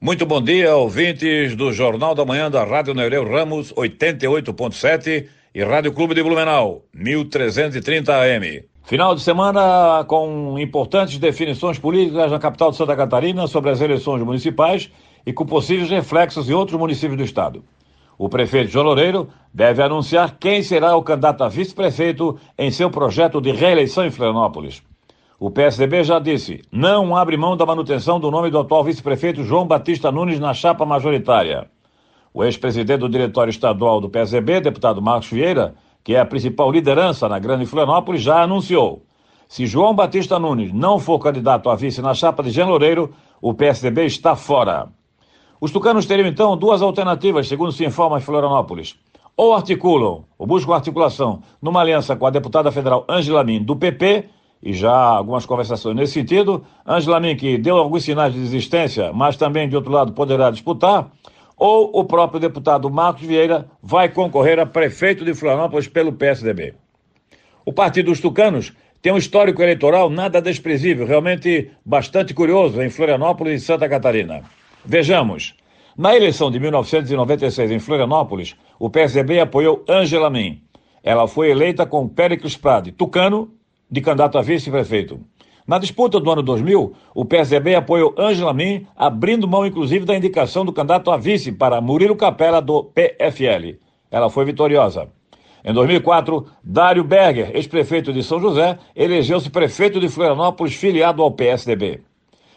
Muito bom dia, ouvintes do Jornal da Manhã da Rádio Nereu Ramos 88.7 e Rádio Clube de Blumenau 1330 AM. Final de semana com importantes definições políticas na capital de Santa Catarina sobre as eleições municipais e com possíveis reflexos em outros municípios do estado. O prefeito João Loureiro deve anunciar quem será o candidato a vice-prefeito em seu projeto de reeleição em Florianópolis. O PSDB já disse: não abre mão da manutenção do nome do atual vice-prefeito João Batista Nunes na chapa majoritária. O ex-presidente do diretório estadual do PSDB, deputado Marcos Vieira, que é a principal liderança na Grande Florianópolis, já anunciou: se João Batista Nunes não for candidato a vice na chapa de Jean Loureiro, o PSDB está fora. Os tucanos teriam então duas alternativas, segundo se informa em Florianópolis. Ou articulam, ou buscam articulação numa aliança com a deputada federal Angela Min, do PP, e já algumas conversações nesse sentido. Angela Mink deu alguns sinais de desistência, mas também, de outro lado, poderá disputar. Ou o próprio deputado Marcos Vieira vai concorrer a prefeito de Florianópolis pelo PSDB. O Partido dos Tucanos tem um histórico eleitoral nada desprezível, realmente bastante curioso em Florianópolis e Santa Catarina. Vejamos. Na eleição de 1996 em Florianópolis, o PSDB apoiou Angela Min. Ela foi eleita com Péricles Prade, tucano, de candidato a vice-prefeito. Na disputa do ano 2000, o PSDB apoiou Ângela Min, abrindo mão inclusive da indicação do candidato a vice para Murilo Capela do PFL. Ela foi vitoriosa. Em 2004, Dário Berger, ex-prefeito de São José, elegeu-se prefeito de Florianópolis filiado ao PSDB.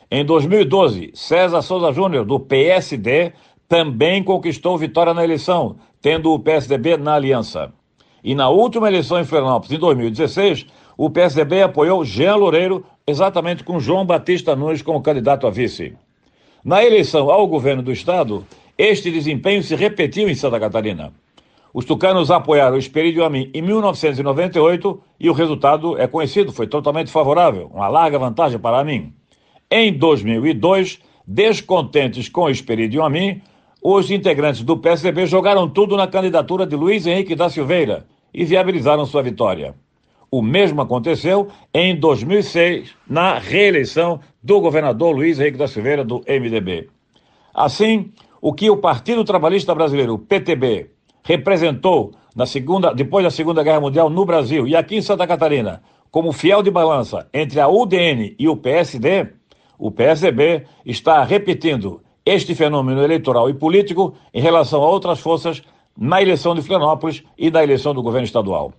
Em 2012, César Souza Júnior, do PSD, também conquistou vitória na eleição, tendo o PSDB na aliança. E na última eleição em Florianópolis, em 2016, o PSDB apoiou Jean Loureiro, exatamente com João Batista Nunes como candidato a vice. Na eleição ao governo do estado, este desempenho se repetiu em Santa Catarina. Os tucanos apoiaram o Espírito Amin em 1998 e o resultado é conhecido, foi totalmente favorável, uma larga vantagem para Amin. Em 2002, descontentes com o Espírito Amin, os integrantes do PSDB jogaram tudo na candidatura de Luiz Henrique da Silveira e viabilizaram sua vitória. O mesmo aconteceu em 2006, na reeleição do governador Luiz Henrique da Silveira, do MDB. Assim, o que o Partido Trabalhista Brasileiro, PTB, representou na segunda, depois da Segunda Guerra Mundial no Brasil e aqui em Santa Catarina, como fiel de balança entre a UDN e o PSD, o PSDB está repetindo este fenômeno eleitoral e político em relação a outras forças na eleição de Florianópolis e na eleição do governo estadual.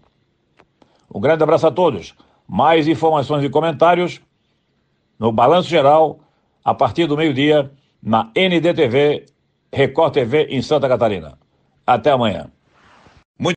Um grande abraço a todos. Mais informações e comentários no Balanço Geral, a partir do meio-dia, na NDTV, Record TV em Santa Catarina. Até amanhã.